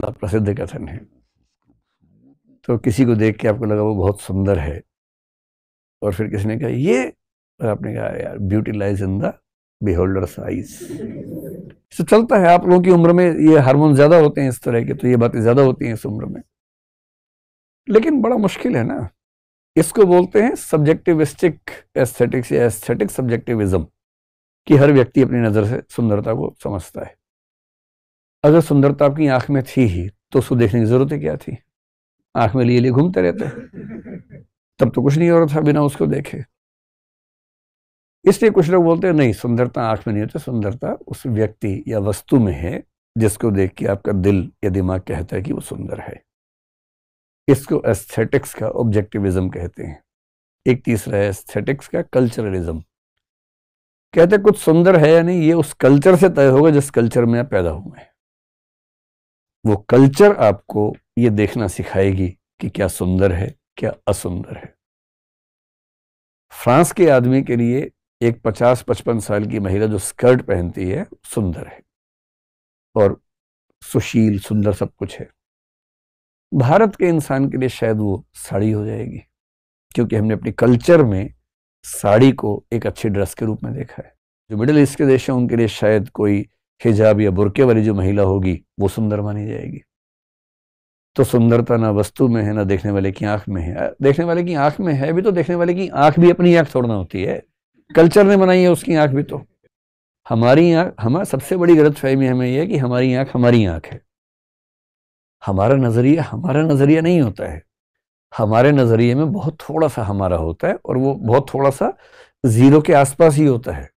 बड़ा प्रसिद्ध कथन है तो किसी को देख के आपको लगा वो बहुत सुंदर है और फिर किसी ने कहा ये और आपने कहा यार beauty lies in the beholder's eyes तो चलता है आप लोगों की उम्र में ये हार्मोन ज़्यादा होते हैं इस तरह के तो ये बातें ज़्यादा होती हैं इस उम्र में लेकिन बड़ा मुश्किल है ना इसको बोलते हैं सब्जेक्टिविस्टिक एस्थेटिक्स या एस्थेटिक सब्जेक्टिविज्म कि हर व्यक्ति अपनी नज़र से सुंदरता को समझता है अगर सुंदरता आपकी आंख में थी ही तो उसको देखने की जरूरत क्या थी आंख में लिए लिए घूमते रहते तब तो कुछ नहीं हो रहा था बिना उसको देखे इसलिए कुछ लोग बोलते हैं नहीं सुंदरता आंख में नहीं होती सुंदरता उस व्यक्ति या वस्तु में है जिसको देख के आपका दिल या दिमाग कहता है कि वो सुंदर है इसको एस्थेटिक्स का ऑब्जेक्टिविज्म कहते हैं एक तीसरा है एस्थेटिक्स का कल्चरलिज्म कहते कुछ सुंदर है या नहीं ये उस कल्चर से तय होगा जिस कल्चर में आप पैदा हुए हैं वो कल्चर आपको ये देखना सिखाएगी कि क्या सुंदर है क्या असुंदर है फ्रांस के आदमी के लिए एक पचास पचपन साल की महिला जो स्कर्ट पहनती है सुंदर है और सुशील सुंदर सब कुछ है भारत के इंसान के लिए शायद वो साड़ी हो जाएगी क्योंकि हमने अपने कल्चर में साड़ी को एक अच्छे ड्रेस के रूप में देखा है जो मिडिल ईस्ट के देश हैं उनके लिए शायद कोई हिजाब या बुरके वाली जो महिला होगी वो सुंदर मानी जाएगी तो सुंदरता ना वस्तु में है ना देखने वाले की आंख में है देखने वाले की आंख में है भी तो देखने वाले की आंख भी अपनी आंख छोड़ना होती है कल्चर ने बनाई है उसकी आंख भी तो हमारी आंख हमारा सबसे बड़ी गलत फहमी हमें यह है कि हमारी आंख हमारी आंख है हमारा नज़रिया हमारा नज़रिया नहीं होता है हमारे नज़रिए में बहुत थोड़ा सा हमारा होता है और वो बहुत थोड़ा सा ज़ीरो के आसपास ही होता है